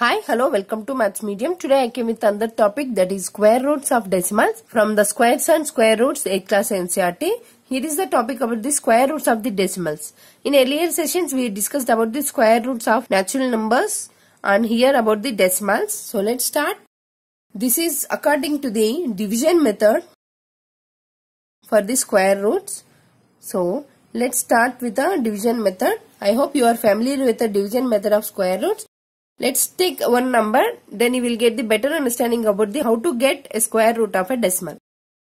Hi, hello, welcome to Maths Medium. Today I came with another topic that is square roots of decimals from the squares and square roots eight class NCRT. Here is the topic about the square roots of the decimals. In earlier sessions we discussed about the square roots of natural numbers and here about the decimals. So let's start. This is according to the division method for the square roots. So let's start with the division method. I hope you are familiar with the division method of square roots. Let's take one number, then you will get the better understanding about the how to get a square root of a decimal.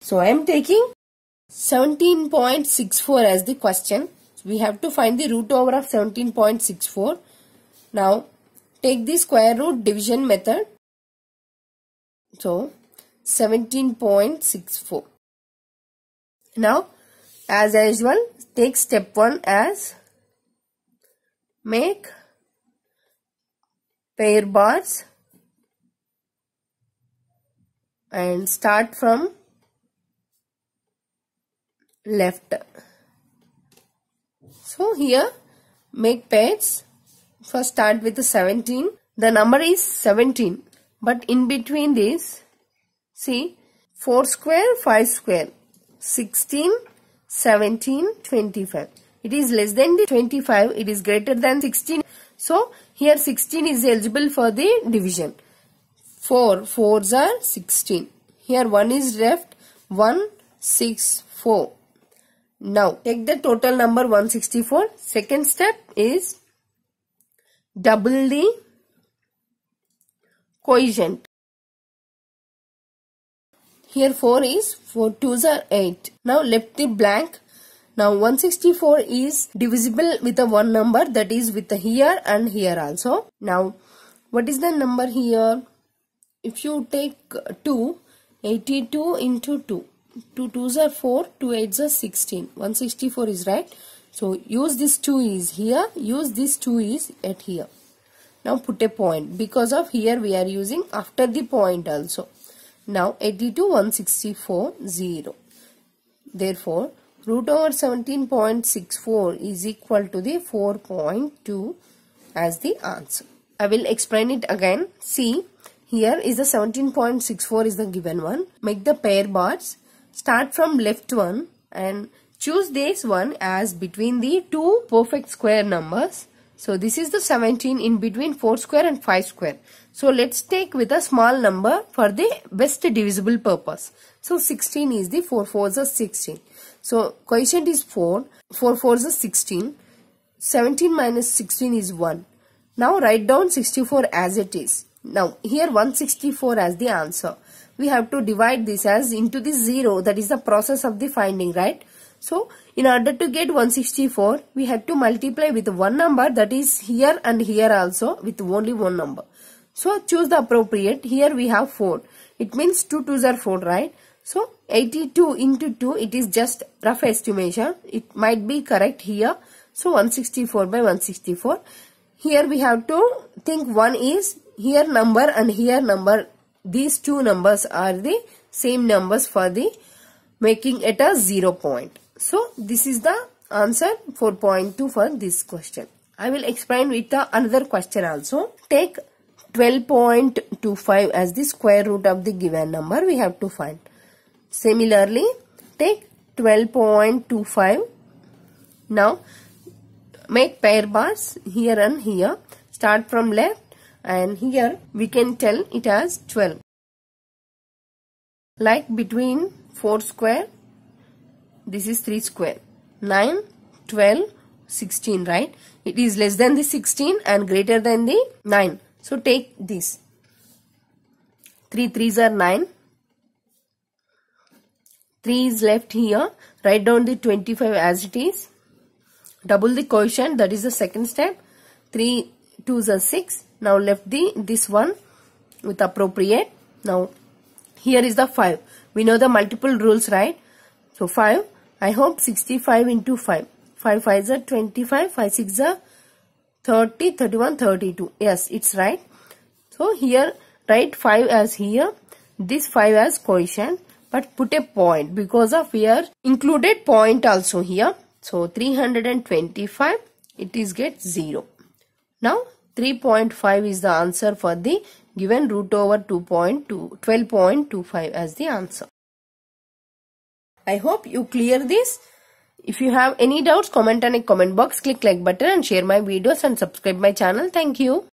So I am taking 17.64 as the question. So we have to find the root over of 17.64. Now take the square root division method. So 17.64. Now as usual take step 1 as make pair bars and start from left so here make pairs first start with the 17 the number is 17 but in between this see 4 square 5 square 16 17 25 it is less than the 25 it is greater than 16 so here 16 is eligible for the division. 4, 4s are 16. Here 1 is left, 1, 6, 4. Now take the total number 164. Second step is double the quotient. Here 4 is 4 2s are 8. Now left the blank now 164 is divisible with a 1 number that is with a here and here also. Now what is the number here? If you take 2, 82 into 2. 2 2s are 4, 2 8s are 16. 164 is right. So use this 2 is here, use this 2 is at here. Now put a point because of here we are using after the point also. Now 82, 164, 0. Therefore root over 17.64 is equal to the 4.2 as the answer. I will explain it again. See, here is the 17.64 is the given one. Make the pair bars. Start from left one and choose this one as between the two perfect square numbers so this is the 17 in between 4 square and 5 square. So let's take with a small number for the best divisible purpose. So 16 is the 4 4s are 16. So quotient is 4, 4 4s are 16, 17 minus 16 is 1. Now write down 64 as it is. Now here 164 as the answer. We have to divide this as into the 0 that is the process of the finding right. So in order to get 164 we have to multiply with one number that is here and here also with only one number. So choose the appropriate here we have 4. It means 2 2s are 4 right. So 82 into 2 it is just rough estimation. It might be correct here. So 164 by 164. Here we have to think one is here number and here number. These two numbers are the same numbers for the making it a zero point. So this is the answer 4.2 for this question. I will explain with the another question also. Take 12.25 as the square root of the given number we have to find. Similarly, take 12.25. Now, make pair bars here and here. Start from left and here we can tell it as 12. Like between 4 square this is 3 square. 9, 12, 16, right? It is less than the 16 and greater than the 9. So take this. 3 3s are 9. 3 is left here. Write down the 25 as it is. Double the quotient. That is the second step. 3 2s are 6. Now left the this one with appropriate. Now here is the 5. We know the multiple rules, right? So 5. I hope 65 into 5. 5 5 is 25. 5 6 is 30. 31 32. Yes it's right. So here write 5 as here. This 5 as quotient. But put a point because of here included point also here. So 325 it is get 0. Now 3.5 is the answer for the given root over 2.2 12.25 as the answer. I hope you clear this. If you have any doubts, comment on a comment box, click like button and share my videos and subscribe my channel. Thank you.